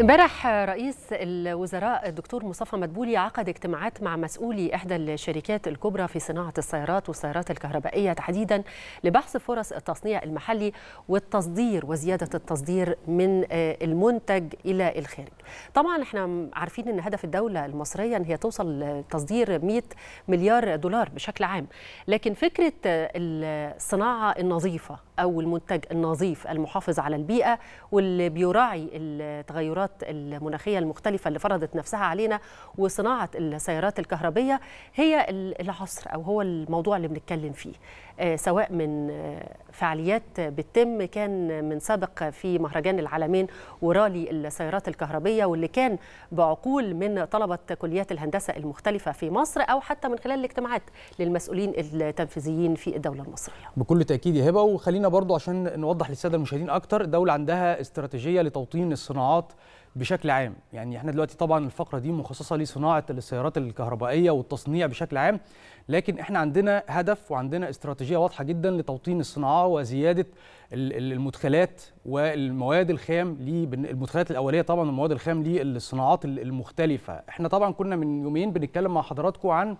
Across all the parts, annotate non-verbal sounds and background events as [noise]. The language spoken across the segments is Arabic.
امبارح رئيس الوزراء الدكتور مصطفى مدبولي عقد اجتماعات مع مسؤولي احدى الشركات الكبرى في صناعه السيارات والسيارات الكهربائيه تحديدا لبحث فرص التصنيع المحلي والتصدير وزياده التصدير من آه، المنتج الى الخارج. طبعا احنا عارفين ان هدف الدوله المصريه ان هي توصل لتصدير 100 مليار دولار بشكل عام، لكن فكره آه، الصناعه النظيفه أو المنتج النظيف المحافظ على البيئة واللي بيراعي التغيرات المناخية المختلفة اللي فرضت نفسها علينا وصناعة السيارات الكهربية هي العصر أو هو الموضوع اللي بنتكلم فيه آه، سواء من آه، فعاليات بتتم كان من سابق في مهرجان العالمين ورالي السيارات الكهربية واللي كان بعقول من طلبة كليات الهندسة المختلفة في مصر أو حتى من خلال الاجتماعات للمسؤولين التنفيذيين في الدولة المصرية بكل تأكيد يا هبة وخلينا برضو عشان نوضح للسادة المشاهدين أكتر الدولة عندها استراتيجية لتوطين الصناعات بشكل عام يعني احنا دلوقتي طبعا الفقره دي مخصصه لصناعه السيارات الكهربائيه والتصنيع بشكل عام لكن احنا عندنا هدف وعندنا استراتيجيه واضحه جدا لتوطين الصناعه وزياده المدخلات والمواد الخام المدخلات الاوليه طبعا والمواد الخام للصناعات المختلفه احنا طبعا كنا من يومين بنتكلم مع حضراتكم عن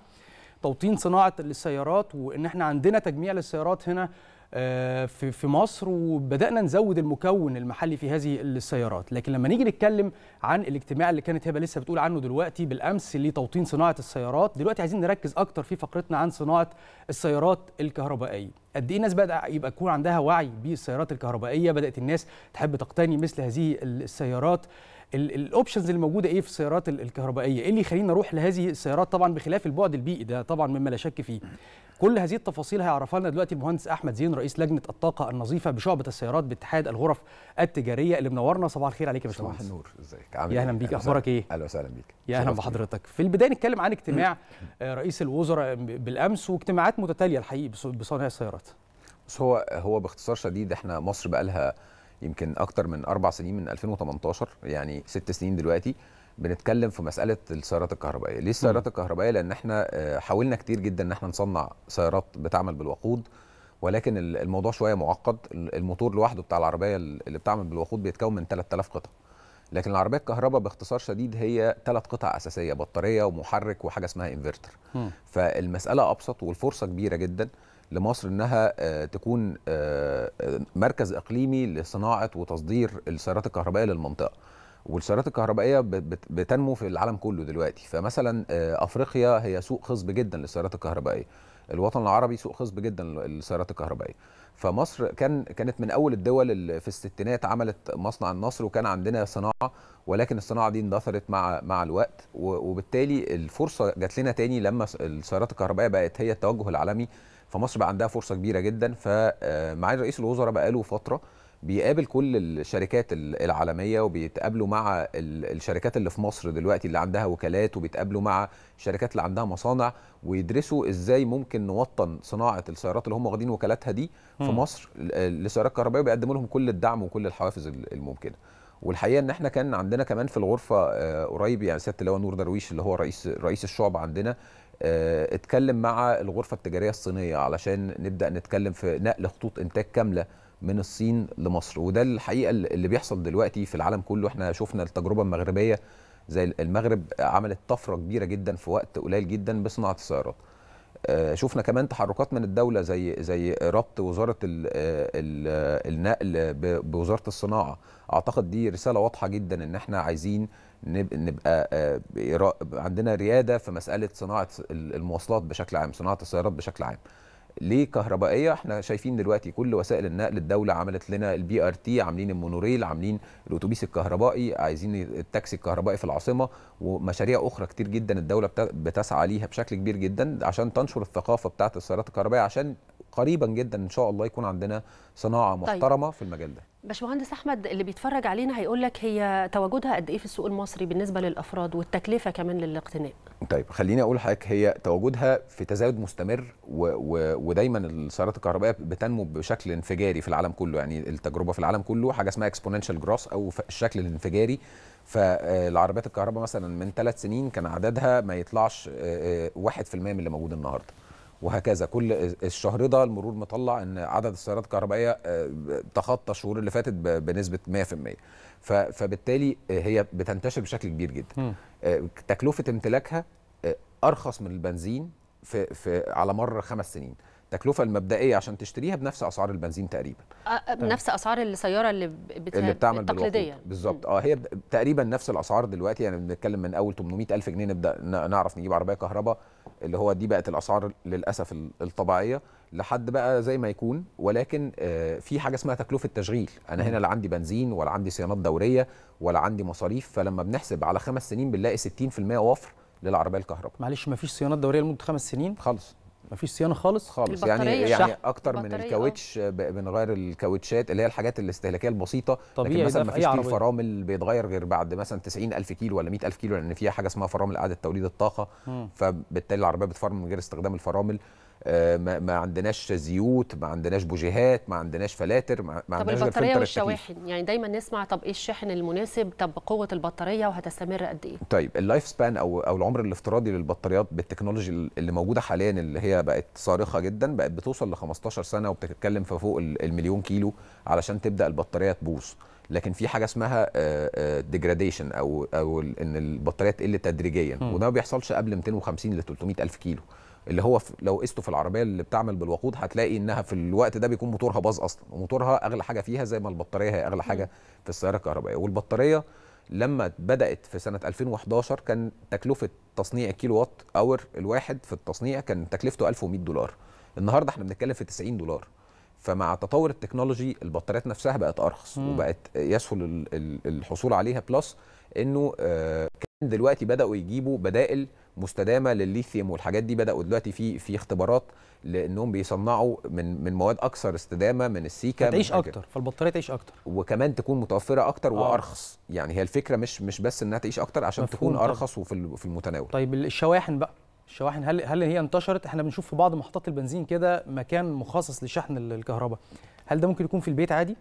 توطين صناعه السيارات وان احنا عندنا تجميع للسيارات هنا آه، في في مصر وبدانا نزود المكون المحلي في هذه السيارات لكن لما نيجي نتكلم عن الاجتماع اللي كانت هبه لسه بتقول عنه دلوقتي بالامس لتوطين صناعه السيارات دلوقتي عايزين نركز اكتر في فقرتنا عن صناعه السيارات الكهربائيه قد ايه الناس بدا يبقى يكون عندها وعي بالسيارات الكهربائيه بدات الناس تحب تقتني مثل هذه السيارات الاوبشنز اللي موجوده ايه في السيارات الكهربائيه ايه اللي يخلينا نروح لهذه السيارات طبعا بخلاف البعد البيئي ده طبعا مما لا شك فيه كل هذه التفاصيل هيعرفها لنا دلوقتي المهندس احمد زين رئيس لجنه الطاقه النظيفه بشعبه السيارات باتحاد الغرف التجاريه اللي منورنا صباح الخير عليك يا باشمهندس صباح النور ازيك عامل يا إيه؟ اهلا بيك اخبارك ايه اهلا وسهلا بيك يا اهلا بحضرتك في البدايه نتكلم عن اجتماع آه، رئيس الوزراء بالامس واجتماعات متتاليه الحقيقه بصانع السيارات بس هو هو باختصار شديد احنا مصر بقى لها يمكن اكتر من اربع سنين من 2018 يعني ست سنين دلوقتي بنتكلم في مساله السيارات الكهربائيه ليه السيارات الكهربائيه لان احنا آه، حاولنا كتير جدا ان احنا نصنع سيارات بتعمل بالوقود ولكن الموضوع شويه معقد الموتور لوحده بتاع العربيه اللي بتعمل بالوقود بيتكون من 3000 قطعه لكن العربيه الكهرباء باختصار شديد هي ثلاث قطع اساسيه بطاريه ومحرك وحاجه اسمها انفرتر فالمساله ابسط والفرصه كبيره جدا لمصر انها آه، تكون آه، آه، مركز اقليمي لصناعه وتصدير السيارات الكهربائيه للمنطقه والسيارات الكهربائيه بتنمو في العالم كله دلوقتي فمثلا افريقيا هي سوق خصب جدا للسيارات الكهربائيه الوطن العربي سوق خصب جدا للسيارات الكهربائيه فمصر كان كانت من اول الدول اللي في الستينات عملت مصنع النصر وكان عندنا صناعه ولكن الصناعه دي اندثرت مع مع الوقت وبالتالي الفرصه جات لنا تاني لما السيارات الكهربائيه بقت هي التوجه العالمي فمصر بقى عندها فرصه كبيره جدا فمعالي آه، رئيس الوزراء بقاله فتره بيقابل كل الشركات العالميه وبيتقابلوا مع الشركات اللي في مصر دلوقتي اللي عندها وكالات وبيتقابلوا مع الشركات اللي عندها مصانع ويدرسوا ازاي ممكن نوطن صناعه السيارات اللي هم واخدين وكالاتها دي في مصر آه، لسيارات كهربائيه وبيقدموا لهم كل الدعم وكل الحوافز الممكنه. والحقيقه ان احنا كان عندنا كمان في الغرفه آه، قريب يعني سياده اللواء نور درويش اللي هو رئيس رئيس الشعب عندنا آه، اتكلم مع الغرفه التجاريه الصينيه علشان نبدا نتكلم في نقل خطوط انتاج كامله من الصين لمصر وده الحقيقه اللي بيحصل دلوقتي في العالم كله احنا شفنا التجربه المغربيه زي المغرب عملت طفره كبيره جدا في وقت قليل جدا بصناعه السيارات آه، شفنا كمان تحركات من الدوله زي زي ربط وزاره الـ آه، الـ النقل بوزاره الصناعه اعتقد دي رساله واضحه جدا ان احنا عايزين نبقى آه، عندنا رياده في مساله صناعه المواصلات بشكل عام صناعه السيارات بشكل عام ليه كهربائيه احنا شايفين دلوقتي كل وسائل النقل الدوله عملت لنا البي ار تي عاملين المونوريل عاملين الاتوبيس الكهربائي عايزين التاكسي الكهربائي في العاصمه ومشاريع اخرى كتير جدا الدوله بتسعى ليها بشكل كبير جدا عشان تنشر الثقافه بتاعه السيارات الكهربائيه عشان قريبا جدا ان شاء الله يكون عندنا صناعه طيب. محترمه طيب. في المجال ده باشمهندس احمد اللي بيتفرج علينا هيقول لك هي تواجدها قد ايه في السوق المصري بالنسبه للافراد والتكلفه كمان للاقتناء طيب خليني اقول لحضرتك هي تواجدها في تزايد مستمر و و ودايما السيارات الكهربائيه بتنمو بشكل انفجاري في العالم كله يعني التجربه في العالم كله حاجه اسمها اكسبوننشال جروس او الشكل الانفجاري فالعربيات آه، الكهرباء مثلا من ثلاث سنين كان عددها ما يطلعش 1% آه، آه، من اللي موجود النهارده وهكذا كل الشهر ده المرور مطلع ان عدد السيارات الكهربائيه آه، تخطى الشهور اللي فاتت بنسبه 100% فبالتالي آه، هي بتنتشر بشكل كبير جدا آه، تكلفه امتلاكها ارخص من البنزين في, في على مر خمس سنين التكلفه المبدئيه عشان تشتريها بنفس اسعار البنزين تقريبا أه, آه، بنفس اسعار السياره اللي بتها... اللي بتعمل التقليديه بالظبط اه هي تقريبا نفس الاسعار دلوقتي يعني بنتكلم من اول 800 الف جنيه نبدا نعرف نجيب عربيه كهرباء اللي هو دي بقت الاسعار للاسف الطبيعيه لحد بقى زي ما يكون ولكن آه، في حاجه اسمها تكلفه تشغيل انا هنا لا عندي بنزين ولا عندي صيانات دوريه ولا عندي مصاريف فلما بنحسب على خمس سنين بنلاقي 60% وفر للعربيه الكهرباء معلش ما فيش صيانات دوريه لمده خمس سنين خالص مفيش صيانه خالص خالص يعني يعني شح. اكتر من الكاوتش آه. بنغير الكاوتشات اللي هي الحاجات الاستهلاكيه البسيطه طبيعي لكن مثلا مفيش فيه فرامل بيتغير غير بعد مثلا 90 الف كيلو ولا 100 الف كيلو لان فيها حاجه اسمها فرامل اعاده توليد الطاقه فبالتالي العربيه بتفرمل من غير استخدام الفرامل آه، ما عندناش زيوت ما عندناش بوجيهات ما عندناش فلاتر ما طب عندناش طب البطاريه والشواحن يعني دايما نسمع طب ايه الشاحن المناسب طب قوه البطاريه وهتستمر قد ايه طيب اللايف سبان او او العمر الافتراضي للبطاريات بالتكنولوجي اللي موجوده حاليا اللي هي بقت صارخه جدا بقت بتوصل ل 15 سنه وبتتكلم في فوق المليون كيلو علشان تبدا البطاريه تبوظ لكن في حاجه اسمها ديجراديشن آه، آه، او او ان البطاريه تقل تدريجيا وده ما بيحصلش قبل 250 ل 300 الف كيلو اللي هو لو قسته في العربيه اللي بتعمل بالوقود هتلاقي انها في الوقت ده بيكون موتورها باظ اصلا وموتورها اغلى حاجه فيها زي ما البطاريه هي اغلى حاجه في السياره الكهربائيه والبطاريه لما بدات في سنه 2011 كان تكلفه تصنيع الكيلو وات اور الواحد في التصنيع كان تكلفته 1100 دولار النهارده احنا بنتكلم في 90 دولار فمع تطور التكنولوجي البطاريات نفسها بقت ارخص مم. وبقت يسهل الحصول عليها بلس انه آه، كان دلوقتي بداوا يجيبوا بدائل مستدامه للليثيوم والحاجات دي بداوا دلوقتي في في اختبارات لانهم بيصنعوا من من مواد اكثر استدامه من السيكا تعيش اكتر فالبطاريه تعيش اكتر وكمان تكون متوفره اكتر آه. وارخص يعني هي الفكره مش مش بس انها تعيش اكتر عشان تكون ارخص ارخص وفي في المتناول طيب الشواحن بقى الشواحن هل هل هي انتشرت احنا بنشوف في بعض محطات البنزين كده مكان مخصص لشحن الكهرباء هل ده ممكن يكون في البيت عادي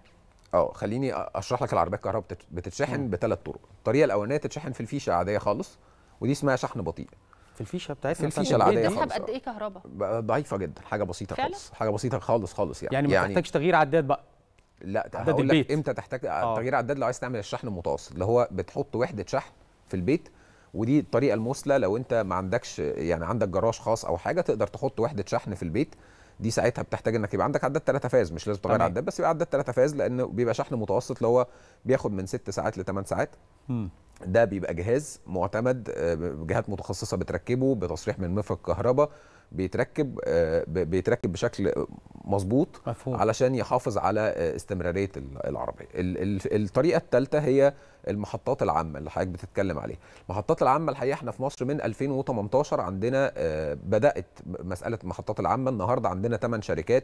اه خليني اشرح لك العربيه الكهرباء بتتشحن بثلاث طرق الطريقه الاولانيه تتشحن في الفيشه عاديه خالص ودي اسمها شحن بطيء في الفيشه بتاعتنا في الفيشه العاديه خالص قد ايه كهرباء ضعيفه جدا حاجه بسيطه فعلا؟ خالص حاجه بسيطه خالص خالص يعني يعني ما يعني تحتاجش تغيير عداد بقى لا عداد البيت امتى تحتاج آه. تغيير عداد لو عايز تعمل الشحن المتوسط اللي هو بتحط وحده شحن في البيت ودي الطريقه المثلى لو انت ما عندكش يعني عندك جراج خاص او حاجه تقدر تحط وحده شحن في البيت دي ساعتها بتحتاج انك يبقى عندك عداد ثلاثه فاز مش لازم تغير عداد بس يبقى عداد ثلاثه فاز لان بيبقى شحن متوسط اللي هو بياخد من ست ساعات لثمان ساعات م. ده بيبقى جهاز معتمد آه، جهات متخصصه بتركبه بتصريح من مفك كهرباء بيتركب آه، بيتركب بشكل مظبوط علشان يحافظ على آه، استمراريه العربيه الطريقه الثالثه هي المحطات العامه اللي حضرتك بتتكلم عليها المحطات العامه الحقيقه احنا في مصر من 2018 عندنا آه، بدات مساله المحطات العامه النهارده عندنا 8 شركات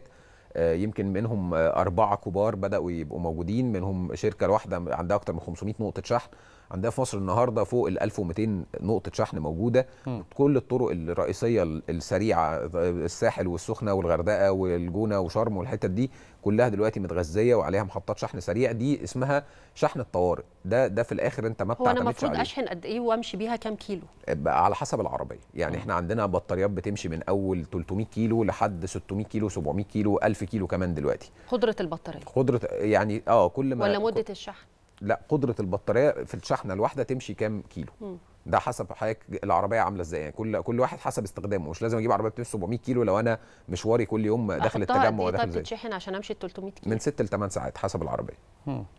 آه، يمكن منهم أربعة كبار بدأوا يبقوا موجودين منهم شركة واحدة عندها أكتر من 500 نقطة شحن عندنا في مصر النهارده فوق ال 1200 نقطه شحن موجوده م. كل الطرق الرئيسيه السريعه الساحل والسخنه والغردقه والجونه وشرم والحتت دي كلها دلوقتي متغذيه وعليها محطات شحن سريع دي اسمها شحن الطوارئ ده ده في الاخر انت ما بتعتمدش انا المفروض اشحن قد ايه وامشي بيها كام كيلو على حسب العربيه يعني م. احنا عندنا بطاريات بتمشي من اول 300 كيلو لحد 600 كيلو 700 كيلو 1000 كيلو كمان دلوقتي قدره البطاريه قدره يعني اه كل ما ولا مده الشحن لا قدره البطاريه في الشحنه الواحده تمشي كام كيلو ده حسب حضرتك العربيه عامله ازاي يعني كل كل واحد حسب استخدامه مش لازم اجيب عربيه بتمشي 700 كيلو لو انا مشواري كل يوم داخل التجمع وداخل طيب تتشحن عشان امشي 300 كيلو من 6 ل 8 ساعات حسب العربيه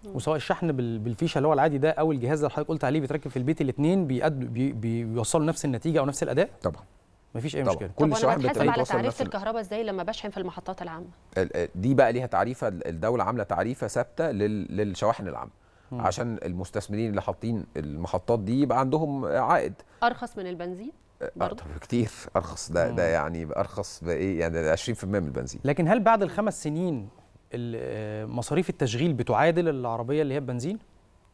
وسواء الشحن بالفيشه اللي هو العادي ده او الجهاز اللي حضرتك قلت عليه بيتركب في البيت الاثنين بي بيوصلوا نفس النتيجه او نفس الاداء طبعا مفيش اي طبعًا. مشكله كل شويه بتحسب على تعريف الكهرباء ازاي لما بشحن في المحطات العامه دي بقى ليها تعريفه الدوله عامله تعريفه ثابته للشواحن العامه مم. عشان المستثمرين اللي حاطين المحطات دي يبقى عندهم عائد ارخص من البنزين أه، برضه كتير ارخص ده مم. ده يعني ارخص بايه يعني 20% من البنزين لكن هل بعد الخمس سنين آه، مصاريف التشغيل بتعادل العربيه اللي هي بنزين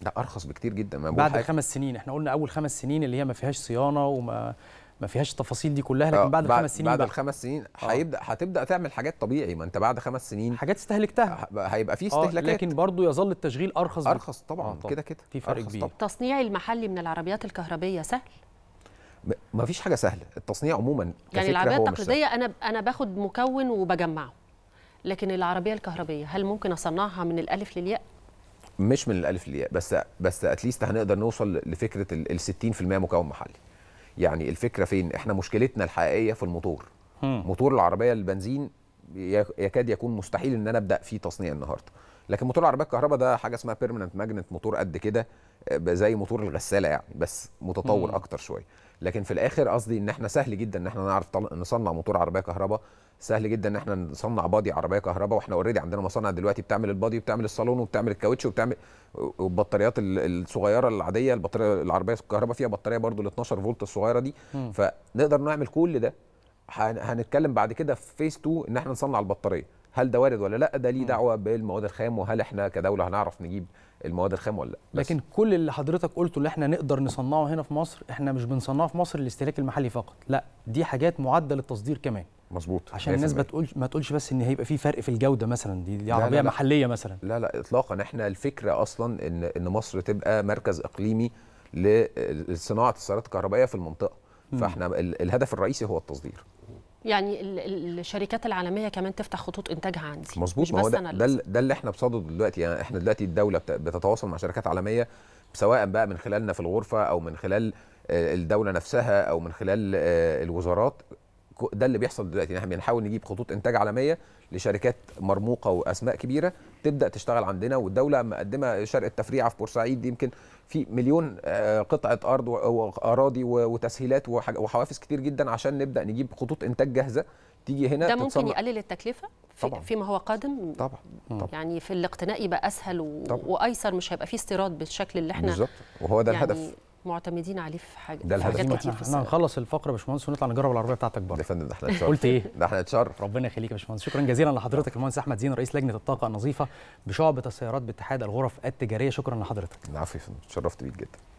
لا ارخص بكتير جدا ما بعد الخمس سنين احنا قلنا اول خمس سنين اللي هي ما فيهاش صيانه وما ما فيهاش التفاصيل دي كلها لكن آه، بعد, بعد خمس سنين بعد بقى. الخمس سنين آه. هيبدا هتبدا تعمل حاجات طبيعي ما انت بعد خمس سنين حاجات استهلكتها هيبقى في آه، استهلاكات لكن برضه يظل التشغيل ارخص ارخص طبعا كده كده في فرق كبير التصنيع المحلي من العربيات الكهربيه سهل ما فيش حاجه سهله التصنيع عموما يعني العربيه التقليديه انا انا باخد مكون وبجمعه لكن العربيه الكهربيه هل ممكن اصنعها من الالف للياء مش من الالف للياء بس بس اتليست هنقدر نوصل لفكره ال 60% مكون محلي يعني الفكره فين احنا مشكلتنا الحقيقيه في الموتور موتور العربيه البنزين يكاد يكون مستحيل ان انا ابدا فيه تصنيع النهارده لكن موتور العربيه الكهرباء ده حاجه اسمها بيرمننت ماجنت موتور قد كده آه، زي موتور الغساله يعني بس متطور اكتر شويه لكن في الاخر قصدي ان احنا سهل جدا ان احنا نعرف نصنع موتور عربيه كهرباء سهل جدا ان احنا نصنع بادي عربيه كهرباء واحنا اوريدي عندنا مصانع دلوقتي بتعمل البادي وبتعمل الصالون وبتعمل الكاوتش وبتعمل والبطاريات الصغيره العاديه البطاريه العربيه الكهرباء فيها بطاريه برضو ال 12 فولت الصغيره دي م. فنقدر نعمل كل ده هنتكلم بعد كده في فيس 2 ان احنا نصنع البطاريه هل ده وارد ولا لا ده ليه دعوه بالمواد الخام وهل احنا كدوله هنعرف نجيب المواد الخام ولا لا لكن كل اللي حضرتك قلته اللي احنا نقدر نصنعه هنا في مصر احنا مش بنصنعه في مصر للاستهلاك المحلي فقط لا دي حاجات معدل للتصدير كمان مظبوط عشان الناس ما تقولش ما تقولش بس ان هيبقى في فرق في الجوده مثلا دي, دي عربيه لا لا محليه مثلا لا لا اطلاقا احنا الفكره اصلا ان ان مصر تبقى مركز اقليمي لصناعه السيارات الكهربائيه في المنطقه فاحنا الهدف الرئيسي هو التصدير يعني الشركات العالميه كمان تفتح خطوط انتاجها عندي مظبوط ده, ده, ده اللي احنا بصدده دلوقتي يعني احنا دلوقتي الدوله بتتواصل مع شركات عالميه سواء بقى من خلالنا في الغرفه او من خلال آه، الدوله نفسها او من خلال آه، الوزارات ده اللي بيحصل دلوقتي احنا بنحاول نجيب خطوط انتاج عالميه لشركات مرموقه واسماء كبيره تبدا تشتغل عندنا والدوله مقدمه شرق التفريعه في بورسعيد يمكن في مليون آه، قطعه ارض واراضي وتسهيلات وحوافز كتير جدا عشان نبدا نجيب خطوط انتاج جاهزه تيجي هنا ده ممكن يقلل التكلفه في طبعا. فيما هو قادم طبعا. طبعا يعني في الاقتناء يبقى اسهل و... وايسر مش هيبقى فيه استيراد بالشكل اللي احنا بالظبط وهو ده يعني الهدف معتمدين عليه في حاجه ده الهدف حاجات كتير احنا هنخلص الفقره يا باشمهندس ونطلع نجرب العربيه بتاعتك بره يا فندم ده احنا [laughs] نتشرف قلت ايه؟ ده احنا نتشرف ربنا يخليك يا باشمهندس شكرا جزيلا لحضرتك المهندس احمد زين رئيس لجنه الطاقه النظيفه بشعبه السيارات باتحاد الغرف التجاريه شكرا لحضرتك العفو يا فندم اتشرفت بيك جدا